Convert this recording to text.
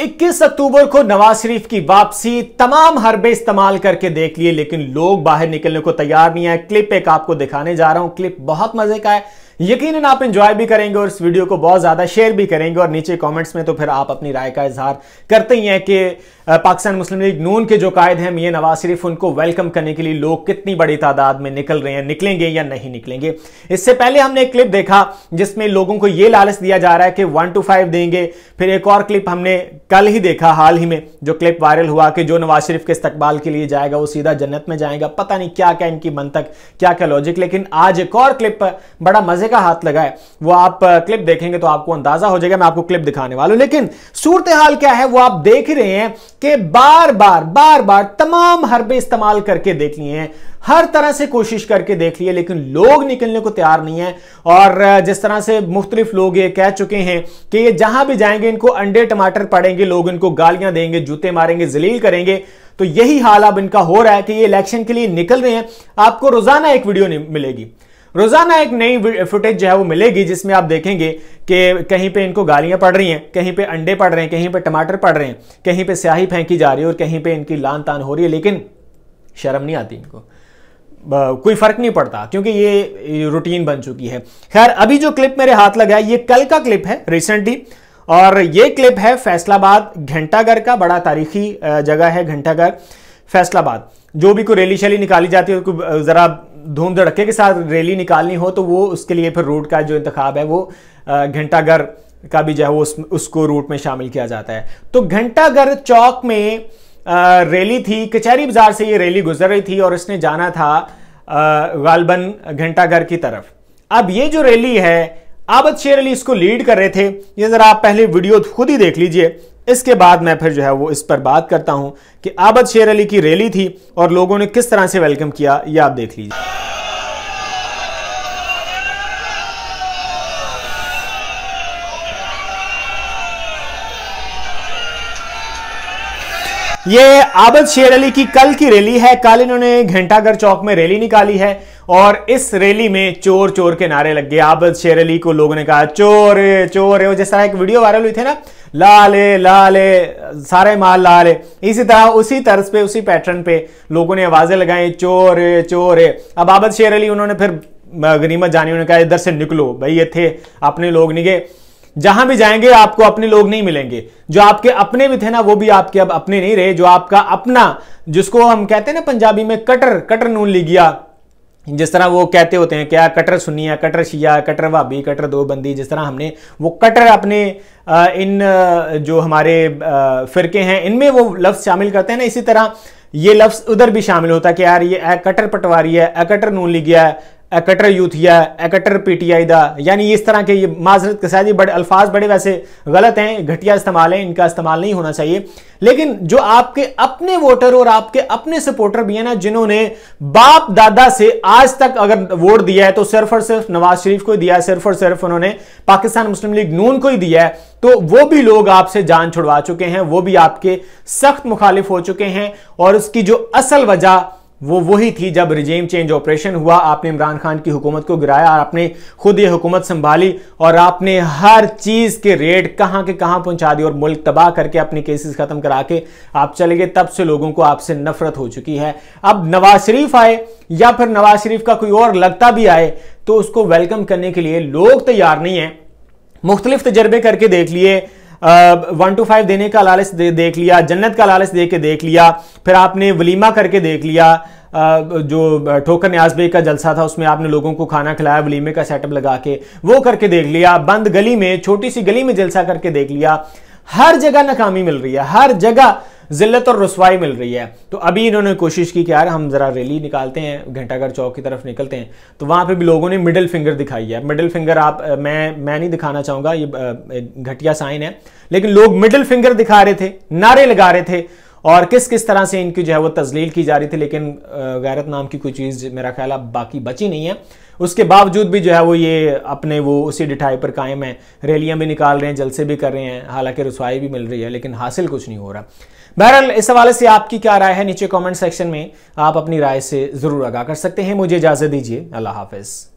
21 अक्टूबर को नवाज शरीफ की वापसी तमाम हरबे इस्तेमाल करके देख लिए लेकिन लोग बाहर निकलने को तैयार नहीं है क्लिप एक आपको दिखाने जा रहा हूं क्लिप बहुत मजे का है यकीन आप इंजॉय भी करेंगे और इस वीडियो को बहुत ज़्यादा शेयर भी करेंगे और नीचे कमेंट्स में तो फिर आप अपनी राय का इजहार करते ही हैं कि पाकिस्तान मुस्लिम लीग नून के जो कायद हैं मियाँ नवाज शरीफ उनको वेलकम करने के लिए लोग कितनी बड़ी तादाद में निकल रहे हैं निकलेंगे या नहीं निकलेंगे इससे पहले हमने एक क्लिप देखा जिसमें लोगों को ये लालच दिया जा रहा है कि वन टू फाइव देंगे फिर एक और क्लिप हमने कल ही देखा हाल ही में जो क्लिप वायरल हुआ कि जो नवाज शरीफ के इस्तकबाल के लिए जाएगा वो सीधा जन्नत में जाएगा पता नहीं क्या क्या इनकी मन तक क्या क्या लॉजिक लेकिन आज एक और क्लिप बड़ा मजे दरवाजे का हाथ लगाए वो आप क्लिप देखेंगे तो आपको अंदाजा हो जाएगा मैं आपको क्लिप दिखाने वाला हूं लेकिन सूरत हाल क्या है वो आप देख रहे हैं कि बार बार बार बार तमाम हरबे इस्तेमाल करके देख लिए हैं हर तरह से कोशिश करके देख लिए लेकिन लोग निकलने को तैयार नहीं है और जिस तरह से मुख्तलिफ लोग ये कह चुके हैं कि ये जहां भी जाएंगे इनको अंडे टमाटर पड़ेंगे लोग इनको गालियां देंगे जूते मारेंगे जलील करेंगे तो यही हाल अब इनका हो रहा है कि ये इलेक्शन के लिए निकल रहे हैं आपको रोजाना एक वीडियो मिलेगी रोजाना एक नई फुटेज जो है वो मिलेगी जिसमें आप देखेंगे कि कहीं पे इनको गालियां पड़ रही हैं कहीं पे अंडे पड़ रहे हैं कहीं पे टमाटर पड़ रहे हैं कहीं पे स्याही फेंकी जा रही है और कहीं पे इनकी लान तान हो रही है लेकिन शर्म नहीं आती इनको कोई फर्क नहीं पड़ता क्योंकि ये रूटीन बन चुकी है खैर अभी जो क्लिप मेरे हाथ लगा ये कल का क्लिप है रिसेंटली और ये क्लिप है फैसलाबाद घंटाघर का बड़ा तारीखी जगह है घंटाघर फैसलाबाद जो भी कोई रैली शैली निकाली जाती है उसको ज़रा धूम धड़के के साथ रैली निकालनी हो तो वो उसके लिए फिर रूट का जो इंतखा है वो घंटाघर का भी जो है वो उस, उसको रूट में शामिल किया जाता है तो घंटाघर चौक में रैली थी कचहरी बाजार से ये रैली गुजर रही थी और इसने जाना था गालबन घंटाघर की तरफ अब ये जो रैली है आबद शेर अली इसको लीड कर रहे थे ये ज़रा आप पहले वीडियो खुद ही देख लीजिए इसके बाद मैं फिर जो है वो इस पर बात करता हूँ कि आबद शेर अली की रैली थी और लोगों ने किस तरह से वेलकम किया ये आप देख लीजिए ये आबद शेर अली की कल की रैली है कल इन्होंने घंटाघर चौक में रैली निकाली है और इस रैली में चोर चोर के नारे लग गए आबद शेर अली को लोगों ने कहा चोर चोर है जिस तरह एक वीडियो वायरल हुई थी ना लाले लाले सारे माल लाले इसी तरह उसी तर्ज पे उसी पैटर्न पे लोगों ने आवाजें लगाई चोर चोर अब आबद शेर अली उन्होंने फिर गनीमत जानी उन्होंने कहा इधर से निकलो भाई ये थे अपने लोग निगे जहां भी जाएंगे आपको अपने लोग नहीं मिलेंगे जो आपके अपने भी थे ना वो भी आपके अब अपने नहीं रहे जो आपका अपना जिसको हम कहते हैं ना पंजाबी में कटर कटर नून लिगिया जिस तरह वो कहते होते हैं क्या कटर सुनिया कटर शिया कटर भाभी कटर दो बंदी जिस तरह हमने वो कटर अपने इन जो हमारे फिरके हैं इनमें वो लफ्ज़ शामिल करते हैं ना इसी तरह ये लफ्ज़ उधर भी शामिल होता है कि यार ये कटर पटवारी है अकटर नून लिगिया है एकटर यूथिया एकटर आई यानी इस तरह के ये माजरत के साथ ये बड़े अल्फाज बड़े वैसे गलत हैं घटिया इस्तेमाल हैं इनका इस्तेमाल नहीं होना चाहिए लेकिन जो आपके अपने वोटर और आपके अपने सपोर्टर भी हैं ना जिन्होंने बाप दादा से आज तक अगर वोट दिया है तो सिर्फ और सिर्फ नवाज शरीफ को दिया है सिर्फ और सिर्फ उन्होंने पाकिस्तान मुस्लिम लीग नून को ही दिया है तो वो भी लोग आपसे जान छुड़वा चुके हैं वो भी आपके सख्त मुखालिफ हो चुके हैं और उसकी जो असल वजह वो वही थी जब रिजेम चेंज ऑपरेशन हुआ आपने इमरान खान की हुकूमत को गिराया और आपने खुद ये हुकूमत संभाली और आपने हर चीज़ के रेट कहां के कहां पहुंचा दी और मुल्क तबाह करके अपने केसेस ख़त्म करा के आप चले गए तब से लोगों को आपसे नफरत हो चुकी है अब नवाज शरीफ आए या फिर नवाज शरीफ का कोई और लगता भी आए तो उसको वेलकम करने के लिए लोग तैयार नहीं है मुख्तलिफ तजर्बे करके देख लिए वन टू फाइव देने का लालच दे, देख लिया जन्नत का लालच दे के देख लिया फिर आपने वलीमा करके देख लिया जो ठोकर न्याज बेग का जलसा था उसमें आपने लोगों को खाना खिलाया वलीमे का सेटअप लगा के वो करके देख लिया बंद गली में छोटी सी गली में जलसा करके देख लिया हर जगह नाकामी मिल रही है हर जगह जिल्लत और रसवाई मिल रही है तो अभी इन्होंने कोशिश की कि यार हम ज़रा रैली निकालते हैं घंटाघर चौक की तरफ निकलते हैं तो वहां पे भी लोगों ने मिडिल फिंगर दिखाई है मिडिल फिंगर आप मैं मैं नहीं दिखाना चाहूंगा ये घटिया साइन है लेकिन लोग मिडिल फिंगर दिखा रहे थे नारे लगा रहे थे और किस किस तरह से इनकी जो है वो तजलील की जा रही थी लेकिन गैरत नाम की कोई चीज़ मेरा ख्याल बाकी बची नहीं है उसके बावजूद भी जो है वो ये अपने वो उसी डिठाई पर कायम है रैलियाँ भी निकाल रहे हैं जलसे भी कर रहे हैं हालांकि रसवाई भी मिल रही है लेकिन हासिल कुछ नहीं हो रहा बहरहाल इस हवाले से आपकी क्या राय है नीचे कमेंट सेक्शन में आप अपनी राय से ज़रूर आगा कर सकते हैं मुझे इजाज़त दीजिए अल्लाह हाफिज़